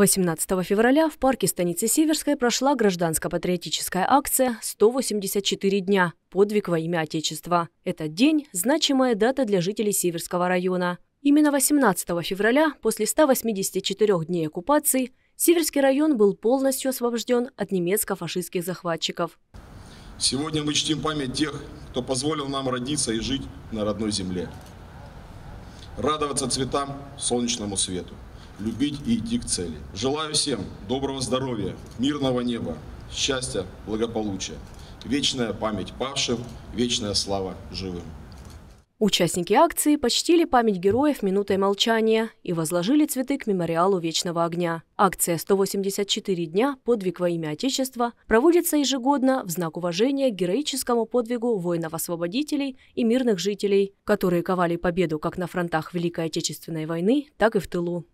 18 февраля в парке станицы Северской прошла гражданско-патриотическая акция «184 дня. Подвиг во имя Отечества». Этот день – значимая дата для жителей Северского района. Именно 18 февраля, после 184 дней оккупации, Северский район был полностью освобожден от немецко-фашистских захватчиков. Сегодня мы чтим память тех, кто позволил нам родиться и жить на родной земле. Радоваться цветам, солнечному свету любить и идти к цели. Желаю всем доброго здоровья, мирного неба, счастья, благополучия. Вечная память павшим, вечная слава живым. Участники акции почтили память героев минутой молчания и возложили цветы к мемориалу Вечного огня. Акция «184 дня. Подвиг во имя Отечества» проводится ежегодно в знак уважения к героическому подвигу воинов-освободителей и мирных жителей, которые ковали победу как на фронтах Великой Отечественной войны, так и в тылу.